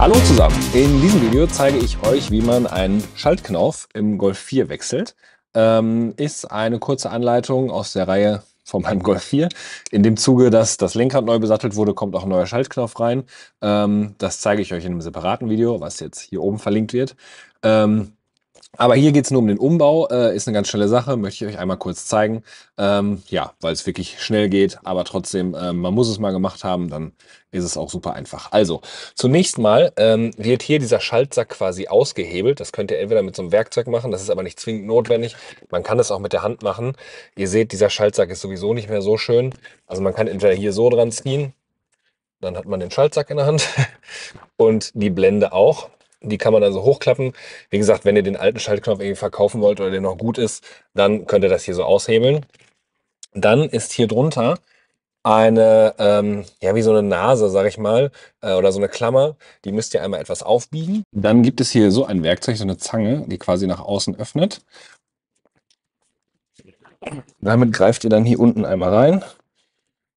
Hallo zusammen! In diesem Video zeige ich euch, wie man einen Schaltknauf im Golf 4 wechselt. Ähm, ist eine kurze Anleitung aus der Reihe von meinem Golf 4. In dem Zuge, dass das Lenkrad neu besattelt wurde, kommt auch ein neuer Schaltknopf rein. Ähm, das zeige ich euch in einem separaten Video, was jetzt hier oben verlinkt wird. Ähm, aber hier geht es nur um den Umbau, äh, ist eine ganz schnelle Sache, möchte ich euch einmal kurz zeigen. Ähm, ja, weil es wirklich schnell geht, aber trotzdem, äh, man muss es mal gemacht haben, dann ist es auch super einfach. Also, zunächst mal ähm, wird hier dieser Schaltsack quasi ausgehebelt. Das könnt ihr entweder mit so einem Werkzeug machen, das ist aber nicht zwingend notwendig. Man kann das auch mit der Hand machen. Ihr seht, dieser Schaltsack ist sowieso nicht mehr so schön. Also man kann entweder hier so dran ziehen, dann hat man den Schaltsack in der Hand und die Blende auch. Die kann man dann so hochklappen. Wie gesagt, wenn ihr den alten Schaltknopf irgendwie verkaufen wollt oder der noch gut ist, dann könnt ihr das hier so aushebeln. Dann ist hier drunter eine, ähm, ja, wie so eine Nase, sag ich mal, äh, oder so eine Klammer, die müsst ihr einmal etwas aufbiegen. Dann gibt es hier so ein Werkzeug, so eine Zange, die quasi nach außen öffnet. Damit greift ihr dann hier unten einmal rein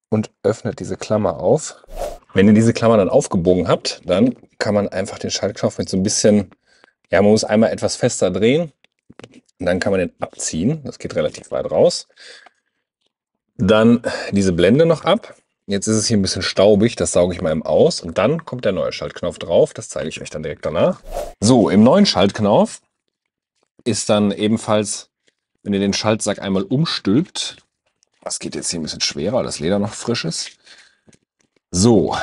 und öffnet diese Klammer auf. Wenn ihr diese Klammer dann aufgebogen habt, dann kann man einfach den Schaltknopf mit so ein bisschen, ja, man muss einmal etwas fester drehen. Und dann kann man den abziehen. Das geht relativ weit raus. Dann diese Blende noch ab. Jetzt ist es hier ein bisschen staubig, das sauge ich mal eben aus. Und dann kommt der neue Schaltknopf drauf. Das zeige ich euch dann direkt danach. So, im neuen Schaltknopf ist dann ebenfalls, wenn ihr den Schaltsack einmal umstülpt, das geht jetzt hier ein bisschen schwerer, weil das Leder noch frisch ist. So,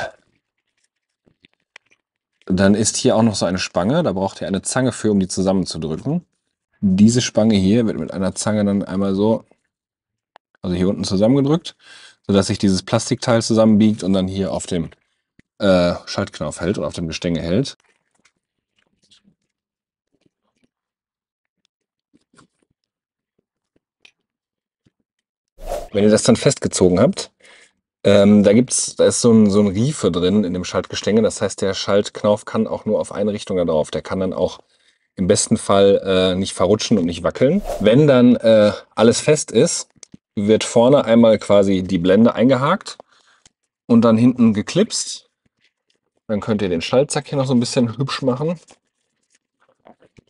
dann ist hier auch noch so eine Spange, da braucht ihr eine Zange für, um die zusammenzudrücken. Diese Spange hier wird mit einer Zange dann einmal so, also hier unten zusammengedrückt, sodass sich dieses Plastikteil zusammenbiegt und dann hier auf dem äh, Schaltknauf hält oder auf dem Gestänge hält. Wenn ihr das dann festgezogen habt, ähm, da gibt's, da ist so ein, so ein Riefe drin in dem Schaltgestänge. Das heißt, der Schaltknauf kann auch nur auf eine Richtung da drauf. Der kann dann auch im besten Fall äh, nicht verrutschen und nicht wackeln. Wenn dann äh, alles fest ist, wird vorne einmal quasi die Blende eingehakt und dann hinten geklipst. Dann könnt ihr den Schaltzack hier noch so ein bisschen hübsch machen.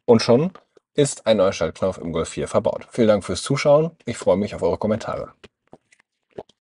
Und schon ist ein neuer Schaltknauf im Golf 4 verbaut. Vielen Dank fürs Zuschauen. Ich freue mich auf eure Kommentare.